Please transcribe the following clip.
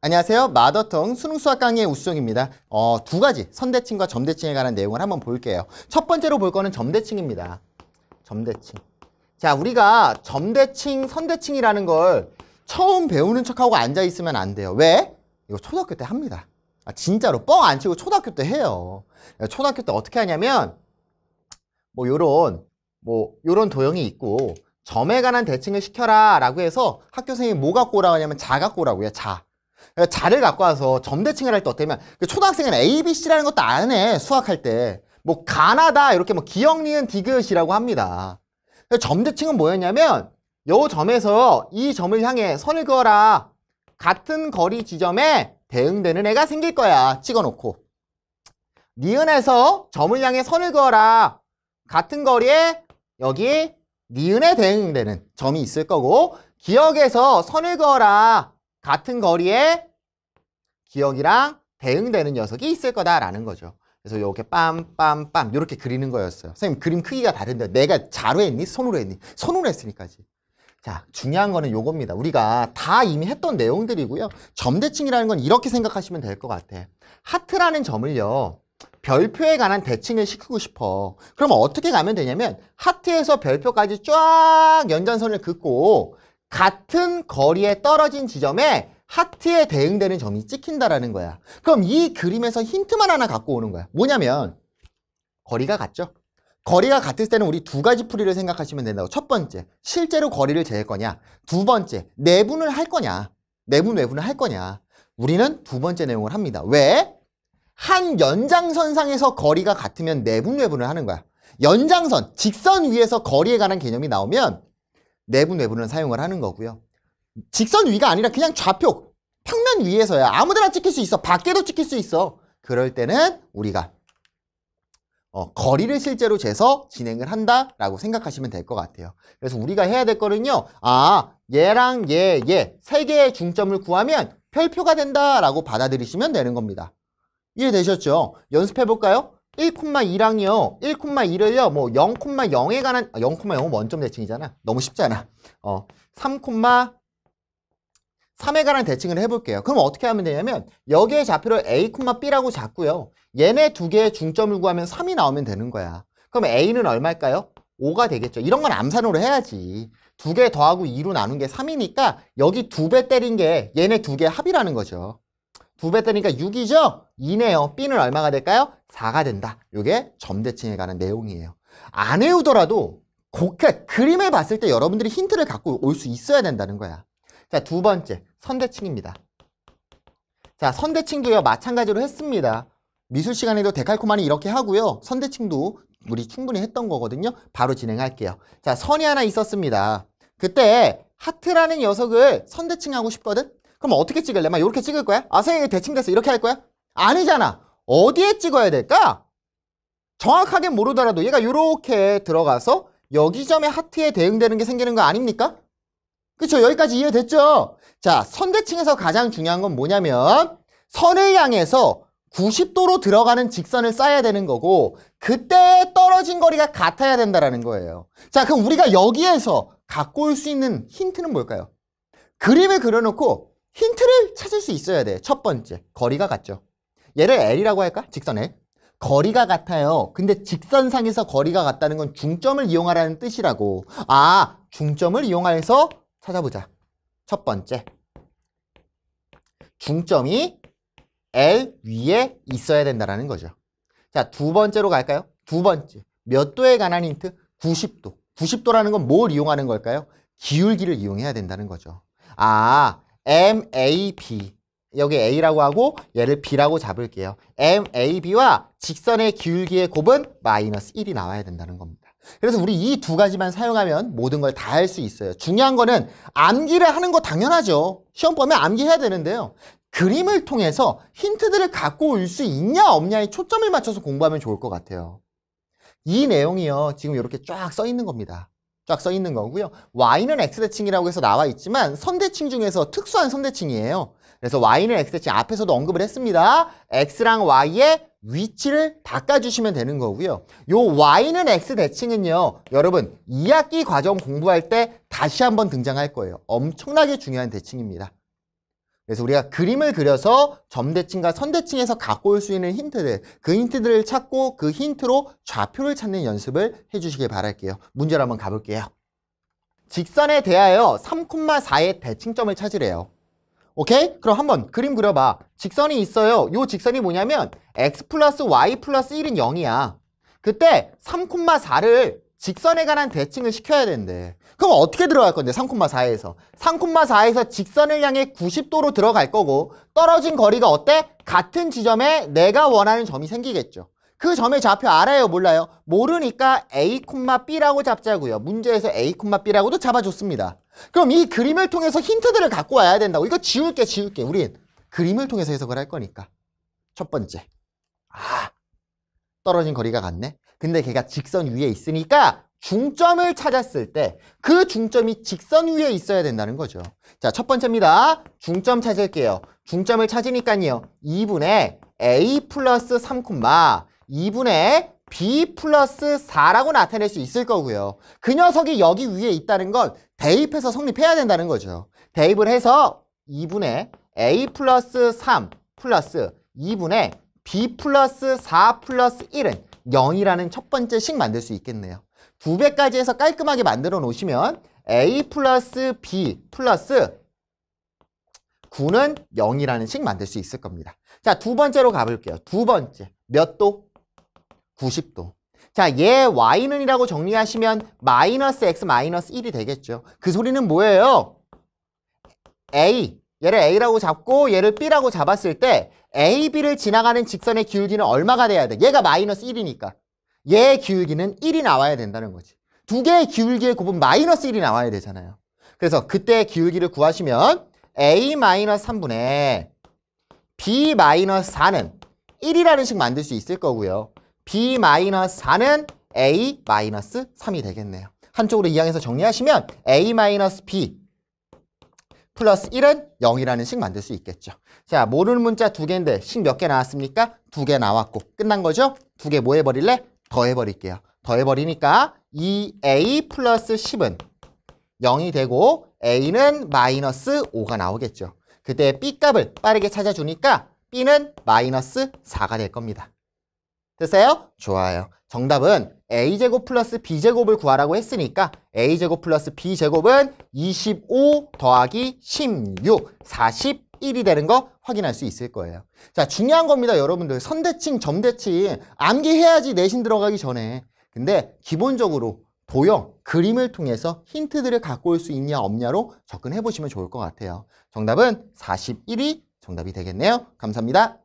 안녕하세요. 마더텅 수능 수학 강의 의 우수영입니다. 어, 두 가지 선대칭과 점대칭에 관한 내용을 한번 볼게요. 첫 번째로 볼 거는 점대칭입니다. 점대칭. 자, 우리가 점대칭, 선대칭이라는 걸 처음 배우는 척하고 앉아 있으면 안 돼요. 왜? 이거 초등학교 때 합니다. 아, 진짜로 뻥 안 치고 초등학교 때 해요. 초등학교 때 어떻게 하냐면 뭐 요런 뭐 요런 도형이 있고 점에 관한 대칭을 시켜라 라고 해서 학교생이 뭐 갖고 오라고 하냐면 자 갖고 오라고 해요. 자. 예, 자를 갖고 와서 점대칭을 할 때 어떠냐면 그 초등학생은 A, B, C라는 것도 안 해. 수학할 때. 뭐 가나다 이렇게 뭐 기억 니은 디귿이라고 합니다. 점대칭은 그 뭐였냐면 요 점에서 이 점을 향해 선을 그어라. 같은 거리 지점에 대응되는 애가 생길 거야. 찍어놓고. 니은에서 점을 향해 선을 그어라. 같은 거리에 여기 니은에 대응되는 점이 있을 거고 기억에서 선을 그어라. 같은 거리에 기억이랑 대응되는 녀석이 있을 거다라는 거죠. 그래서 이렇게 빰빰빰 이렇게 그리는 거였어요. 선생님 그림 크기가 다른데 내가 자로 했니? 손으로 했니? 손으로 했으니까지. 자, 중요한 거는 요겁니다. 우리가 다 이미 했던 내용들이고요. 점대칭이라는 건 이렇게 생각하시면 될 것 같아. 하트라는 점을요. 별표에 관한 대칭을 시키고 싶어. 그럼 어떻게 가면 되냐면 하트에서 별표까지 쫙 연장선을 긋고 같은 거리에 떨어진 지점에 하트에 대응되는 점이 찍힌다라는 거야. 그럼 이 그림에서 힌트만 하나 갖고 오는 거야. 뭐냐면 거리가 같죠. 거리가 같을 때는 우리 두 가지 풀이를 생각하시면 된다고. 첫 번째, 실제로 거리를 재일 거냐. 두 번째, 내분을 할 거냐. 내분 외분을 할 거냐. 우리는 두 번째 내용을 합니다. 왜? 한 연장선상에서 거리가 같으면 내분 외분을 하는 거야. 연장선, 직선 위에서 거리에 관한 개념이 나오면 내부 내부는 사용을 하는 거고요. 직선 위가 아니라 그냥 좌표 평면 위에서야 아무데나 찍힐 수 있어. 밖에도 찍힐 수 있어. 그럴 때는 우리가 어, 거리를 실제로 재서 진행을 한다라고 생각하시면 될 것 같아요. 그래서 우리가 해야 될 거는요. 아, 얘랑 얘, 얘 세 개의 중점을 구하면 별표가 된다라고 받아들이시면 되는 겁니다. 이해되셨죠? 연습해 볼까요? 1,2랑요. 1,2를요. 뭐 0,0에 관한 아, 0,0은 원점 대칭이잖아. 너무 쉽잖아. 어. 3, 3에 관한 대칭을 해볼게요. 그럼 어떻게 하면 되냐면 여기에 좌표를 a, b라고 잡고요. 얘네 두 개의 중점을 구하면 3이 나오면 되는 거야. 그럼 a는 얼마일까요? 5가 되겠죠. 이런 건 암산으로 해야지. 두 개 더하고 2로 나눈 게 3이니까 여기 두 배 때린 게 얘네 두 개 합이라는 거죠. 두 배 때리니까 6이죠? 2네요. b는 얼마가 될까요? 4가 된다. 이게 점대칭에 관한 내용이에요. 안 외우더라도 곡해 그림을 봤을 때 여러분들이 힌트를 갖고 올 수 있어야 된다는 거야. 자, 두 번째 선대칭입니다. 자, 선대칭도요. 마찬가지로 했습니다. 미술 시간에도 데칼코마니 이렇게 하고요. 선대칭도 우리 충분히 했던 거거든요. 바로 진행할게요. 자, 선이 하나 있었습니다. 그때 하트라는 녀석을 선대칭하고 싶거든? 그럼 어떻게 찍을래? 막 이렇게 찍을 거야? 아, 선생님 대칭됐어. 이렇게 할 거야? 아니잖아. 어디에 찍어야 될까? 정확하게 모르더라도 얘가 이렇게 들어가서 여기 점의 하트에 대응되는 게 생기는 거 아닙니까? 그쵸 여기까지 이해됐죠? 자 선대칭에서 가장 중요한 건 뭐냐면 선을 향해서 90도로 들어가는 직선을 쌓아야 되는 거고 그때 떨어진 거리가 같아야 된다라는 거예요 자 그럼 우리가 여기에서 갖고 올 수 있는 힌트는 뭘까요? 그림을 그려놓고 힌트를 찾을 수 있어야 돼첫 번째 거리가 같죠 얘를 L이라고 할까? 직선 L. 거리가 같아요. 근데 직선상에서 거리가 같다는 건 중점을 이용하라는 뜻이라고. 아, 중점을 이용해서 찾아보자. 첫 번째. 중점이 L 위에 있어야 된다는 거죠. 자, 두 번째로 갈까요? 두 번째. 몇 도에 관한 힌트? 90도. 90도라는 건 뭘 이용하는 걸까요? 기울기를 이용해야 된다는 거죠. 아, m a p 여기 A라고 하고 얘를 B라고 잡을게요. MAB와 직선의 기울기의 곱은 마이너스 1이 나와야 된다는 겁니다. 그래서 우리 이 두 가지만 사용하면 모든 걸 다 할 수 있어요. 중요한 거는 암기를 하는 거 당연하죠. 시험 범에 암기해야 되는데요. 그림을 통해서 힌트들을 갖고 올 수 있냐 없냐에 초점을 맞춰서 공부하면 좋을 것 같아요. 이 내용이요. 지금 이렇게 쫙 써 있는 겁니다. 쫙써 있는 거고요. y는 x대칭이라고 해서 나와 있지만 선대칭 중에서 특수한 선대칭이에요. 그래서 y는 x대칭 앞에서도 언급을 했습니다. x랑 y의 위치를 바꿔주시면 되는 거고요. 요 y는 x대칭은요. 여러분 2학기 과정 공부할 때 다시 한번 등장할 거예요. 엄청나게 중요한 대칭입니다. 그래서 우리가 그림을 그려서 점대칭과 선대칭에서 갖고 올 수 있는 힌트들 그 힌트들을 찾고 그 힌트로 좌표를 찾는 연습을 해주시길 바랄게요. 문제를 한번 가볼게요. 직선에 대하여 3,4의 대칭점을 찾으래요. 오케이? 그럼 한번 그림 그려봐. 직선이 있어요. 요 직선이 뭐냐면 x 플러스 y 플러스 1은 0이야. 그때 3,4를 직선에 관한 대칭을 시켜야 되는데 그럼 어떻게 들어갈 건데 3,4에서 3,4에서 직선을 향해 90도로 들어갈 거고 떨어진 거리가 어때? 같은 지점에 내가 원하는 점이 생기겠죠. 그 점의 좌표 알아요? 몰라요? 모르니까 A, B라고 잡자고요. 문제에서 A, B라고도 잡아줬습니다. 그럼 이 그림을 통해서 힌트들을 갖고 와야 된다고. 이거 지울게, 지울게. 우린 그림을 통해서 해석을 할 거니까. 첫 번째. 아, 떨어진 거리가 같네. 근데 걔가 직선 위에 있으니까 중점을 찾았을 때 그 중점이 직선 위에 있어야 된다는 거죠. 자, 첫 번째입니다. 중점 찾을게요. 중점을 찾으니까요. 2분의 a 플러스 3, 2분의 b 플러스 4라고 나타낼 수 있을 거고요. 그 녀석이 여기 위에 있다는 건 대입해서 성립해야 된다는 거죠. 대입을 해서 2분의 a 플러스 3 플러스 2분의 b 플러스 4 플러스 1은 0이라는 첫 번째 식 만들 수 있겠네요. 두 배까지 해서 깔끔하게 만들어 놓으시면 a 플러스 b 플러스 9는 0이라는 식 만들 수 있을 겁니다. 자, 두 번째로 가볼게요. 두 번째. 몇 도? 90도. 자, 얘 y는 이라고 정리하시면 마이너스 x 마이너스 1이 되겠죠. 그 소리는 뭐예요? a 얘를 A라고 잡고 얘를 B라고 잡았을 때 AB를 지나가는 직선의 기울기는 얼마가 돼야 돼? 얘가 마이너스 1이니까. 얘의 기울기는 1이 나와야 된다는 거지. 두 개의 기울기의 곱은 마이너스 1이 나와야 되잖아요. 그래서 그때 기울기를 구하시면 A 마이너스 3분의 B 마이너스 4는 1이라는 식 만들 수 있을 거고요. B 마이너스 4는 A 마이너스 3이 되겠네요. 한쪽으로 이항해서 정리하시면 A 마이너스 B 플러스 1은 0이라는 식 만들 수 있겠죠. 자, 모르는 문자 두 개인데 식 몇 개 나왔습니까? 두 개 나왔고 끝난 거죠? 두 개 뭐 해버릴래? 더해버릴게요. 더해버리니까 2a 플러스 10은 0이 되고 a는 마이너스 5가 나오겠죠. 그때 b값을 빠르게 찾아주니까 b는 마이너스 4가 될 겁니다. 됐어요? 좋아요. 정답은 a제곱 플러스 b제곱을 구하라고 했으니까 a제곱 플러스 b제곱은 25 더하기 16, 41이 되는 거 확인할 수 있을 거예요. 자, 중요한 겁니다, 여러분들. 선대칭, 점대칭 암기해야지 내신 들어가기 전에. 근데 기본적으로 도형, 그림을 통해서 힌트들을 갖고 올 수 있냐 없냐로 접근해 보시면 좋을 것 같아요. 정답은 41이 정답이 되겠네요. 감사합니다.